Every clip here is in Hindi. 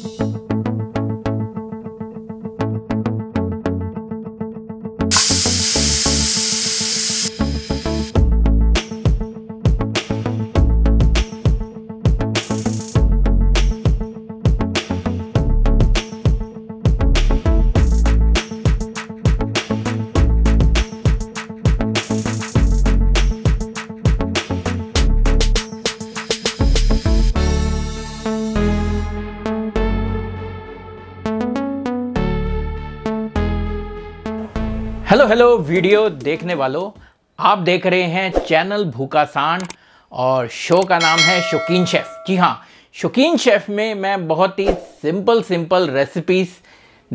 Thank you. Hello hello video देखने वालों आप देख रहे हैं चैनल भूखा सांड और शो का नाम है शौकीन शेफ़ जी हाँ शौकीन शेफ़ में मैं बहुत ही सिंपल सिंपल रेसिपीज़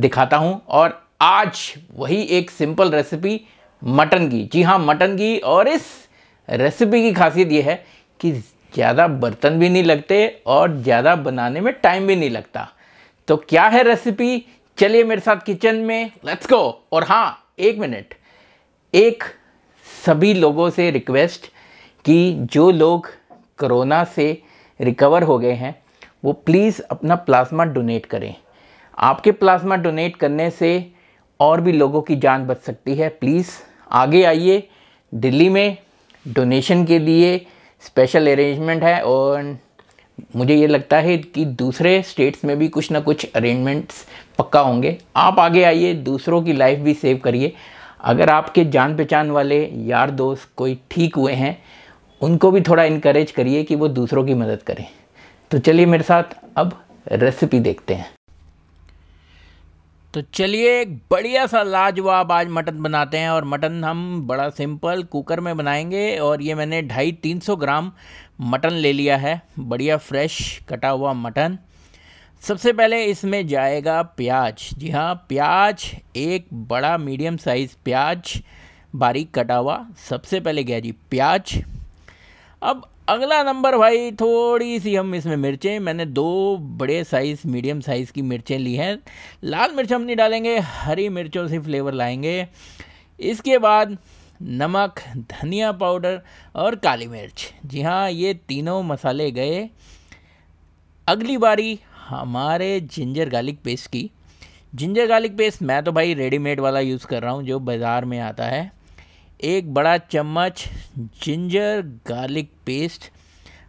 दिखाता हूँ और आज वही एक सिंपल रेसिपी मटन की जी हाँ मटन की और इस रेसिपी की खासियत ये है कि ज़्यादा बर्तन भी नहीं लगते और ज़्यादा बनाने में टाइम भी नहीं लगता तो क्या है रेसिपी चलिए मेरे साथ किचन में लेट्स गो और हाँ एक मिनट एक सभी लोगों से रिक्वेस्ट कि जो लोग कोरोना से रिकवर हो गए हैं वो प्लीज़ अपना प्लाज्मा डोनेट करें आपके प्लाज्मा डोनेट करने से और भी लोगों की जान बच सकती है प्लीज़ आगे आइए दिल्ली में डोनेशन के लिए स्पेशल अरेंजमेंट है और मुझे ये लगता है कि दूसरे स्टेट्स में भी कुछ ना कुछ अरेंजमेंट्स पक्का होंगे आप आगे आइए दूसरों की लाइफ भी सेव करिए अगर आपके जान पहचान वाले यार दोस्त कोई ठीक हुए हैं उनको भी थोड़ा इनक्रेज करिए कि वो दूसरों की मदद करें तो चलिए मेरे साथ अब रेसिपी देखते हैं तो चलिए एक बढ़िया सा लाजवाब आज मटन बनाते हैं और मटन हम बड़ा सिंपल कुकर में बनाएंगे और ये मैंने ढाई तीन सौ ग्राम मटन ले लिया है बढ़िया फ्रेश कटा हुआ मटन सबसे पहले इसमें जाएगा प्याज जी हाँ प्याज एक बड़ा मीडियम साइज़ प्याज बारीक कटा हुआ सबसे पहले गया जी प्याज अब अगला नंबर भाई थोड़ी सी हम इसमें मिर्चें मैंने दो बड़े साइज़ मीडियम साइज़ की मिर्चें ली हैं लाल मिर्च हम नहीं डालेंगे हरी मिर्चों से फ्लेवर लाएंगे इसके बाद नमक धनिया पाउडर और काली मिर्च जी हाँ ये तीनों मसाले गए अगली बारी हमारे जिंजर गार्लिक पेस्ट की जिंजर गार्लिक पेस्ट मैं तो भाई रेडीमेड वाला यूज़ कर रहा हूँ जो बाज़ार में आता है एक बड़ा चम्मच जिंजर गार्लिक पेस्ट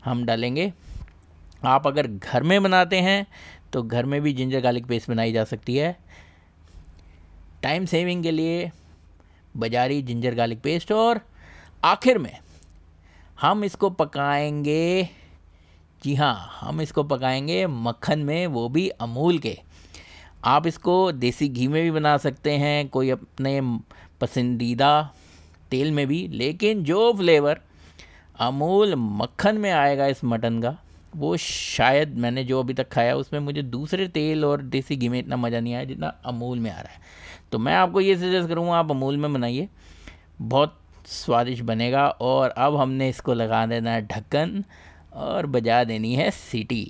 हम डालेंगे आप अगर घर में बनाते हैं तो घर में भी जिंजर गार्लिक पेस्ट बनाई जा सकती है टाइम सेविंग के लिए बाजारी जिंजर गार्लिक पेस्ट और आखिर में हम इसको पकाएंगे जी हाँ हम इसको पकाएंगे मक्खन में वो भी अमूल के आप इसको देसी घी में भी बना सकते हैं कोई अपने पसंदीदा तेल में भी लेकिन जो फ्लेवर अमूल मक्खन में आएगा इस मटन का वो शायद मैंने जो अभी तक खाया उसमें मुझे दूसरे तेल और देसी घी में इतना मज़ा नहीं आया जितना अमूल में आ रहा है तो मैं आपको ये सजेस्ट करूँगा आप अमूल में बनाइए बहुत स्वादिष्ट बनेगा और अब हमने इसको लगा देना है ढक्कन और बजा देनी है सीटी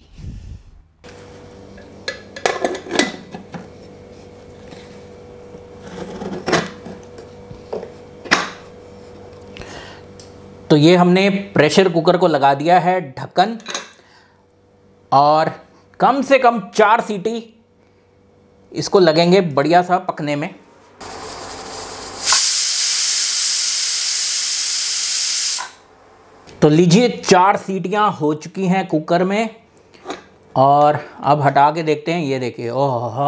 तो ये हमने प्रेशर कुकर को लगा दिया है ढक्कन और कम से कम चार सीटी इसको लगेंगे बढ़िया सा पकने में तो लीजिए चार सीटियां हो चुकी हैं कुकर में और अब हटा के देखते हैं ये देखिए ओह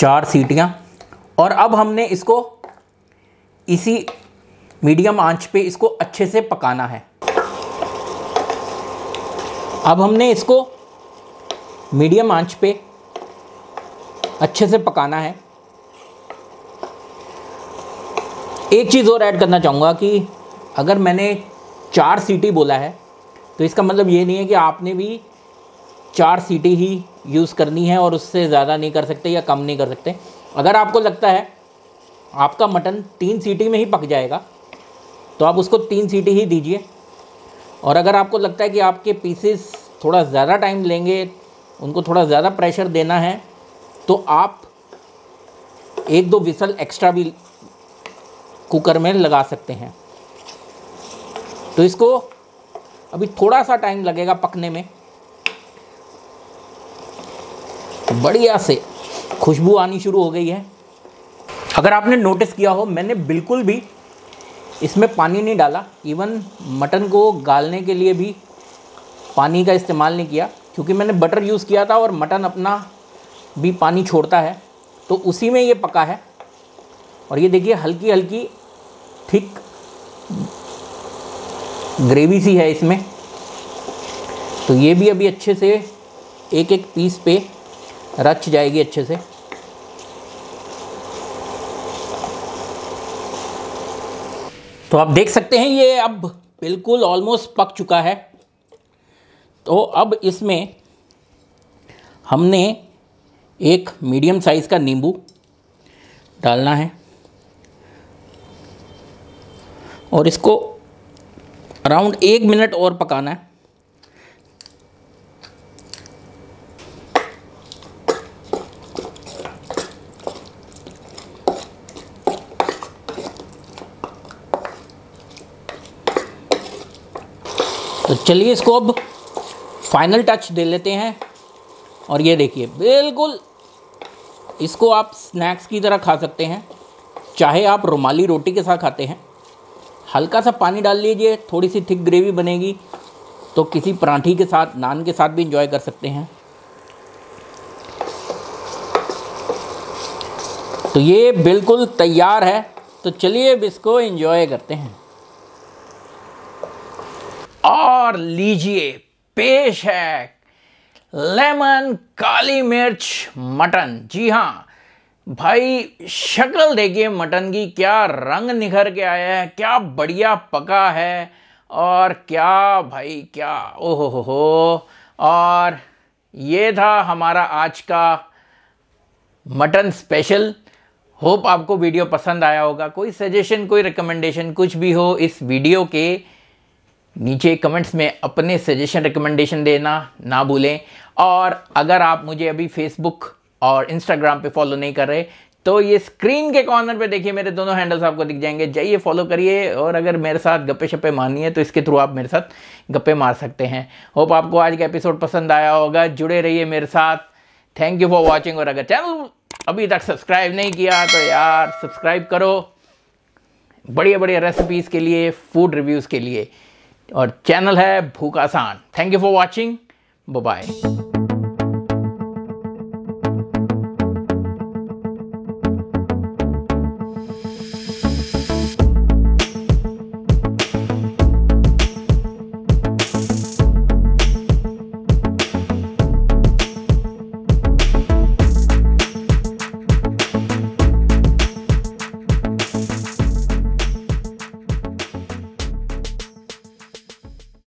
चार सीटियां और अब हमने इसको इसी मीडियम आंच पे इसको अच्छे से पकाना है अब हमने इसको मीडियम आंच पे अच्छे से पकाना है एक चीज़ और ऐड करना चाहूँगा कि अगर मैंने चार सीटी बोला है तो इसका मतलब ये नहीं है कि आपने भी चार सीटी ही यूज़ करनी है और उससे ज़्यादा नहीं कर सकते या कम नहीं कर सकते अगर आपको लगता है आपका मटन तीन सीटी में ही पक जाएगा तो आप उसको तीन सीटी ही दीजिए और अगर आपको लगता है कि आपके पीसेस थोड़ा ज़्यादा टाइम लेंगे उनको थोड़ा ज़्यादा प्रेशर देना है तो आप एक दो विसल एक्स्ट्रा भी कुकर में लगा सकते हैं तो इसको अभी थोड़ा सा टाइम लगेगा पकने में बढ़िया से खुशबू आनी शुरू हो गई है अगर आपने नोटिस किया हो मैंने बिल्कुल भी इसमें पानी नहीं डाला इवन मटन को गालने के लिए भी पानी का इस्तेमाल नहीं किया क्योंकि मैंने बटर यूज़ किया था और मटन अपना भी पानी छोड़ता है तो उसी में ये पका है और ये देखिए हल्की हल्की ठीक ग्रेवी सी है इसमें तो ये भी अभी अच्छे से एक एक पीस पे रच जाएगी अच्छे से तो आप देख सकते हैं ये अब बिल्कुल ऑलमोस्ट पक चुका है तो अब इसमें हमने एक मीडियम साइज़ का नींबू डालना है और इसको अराउंड एक मिनट और पकाना है तो चलिए इसको अब फाइनल टच दे लेते हैं और ये देखिए बिल्कुल इसको आप स्नैक्स की तरह खा सकते हैं चाहे आप रुमाली रोटी के साथ खाते हैं हल्का सा पानी डाल लीजिए थोड़ी सी थिक ग्रेवी बनेगी तो किसी परांठी के साथ नान के साथ भी इंजॉय कर सकते हैं तो ये बिल्कुल तैयार है तो चलिए अब इसको इंजॉय करते हैं और लीजिए पेश है लेमन काली मिर्च मटन जी हाँ भाई शक्ल देखिए मटन की क्या रंग निखर के आया है क्या बढ़िया पका है और क्या भाई क्या ओहो हो हो और ये था हमारा आज का मटन स्पेशल होप आपको वीडियो पसंद आया होगा कोई सजेशन कोई रिकमेंडेशन कुछ भी हो इस वीडियो के नीचे कमेंट्स में अपने सजेशन रिकमेंडेशन देना ना भूलें और अगर आप मुझे अभी फेसबुक और इंस्टाग्राम पे फॉलो नहीं कर रहे तो ये स्क्रीन के कॉर्नर पे देखिए मेरे दोनों हैंडल्स आपको दिख जाएंगे जाइए फॉलो करिए और अगर मेरे साथ गप्पे शप्पे मारनी है तो इसके थ्रू आप मेरे साथ गप्पे मार सकते हैं होप आपको आज का एपिसोड पसंद आया होगा जुड़े रहिए मेरे साथ थैंक यू फॉर वॉचिंग और अगर चैनल अभी तक सब्सक्राइब नहीं किया तो यार सब्सक्राइब करो बढ़िया बढ़िया रेसिपीज़ के लिए फूड रिव्यूज़ के लिए और चैनल है आसान thank you for watching bye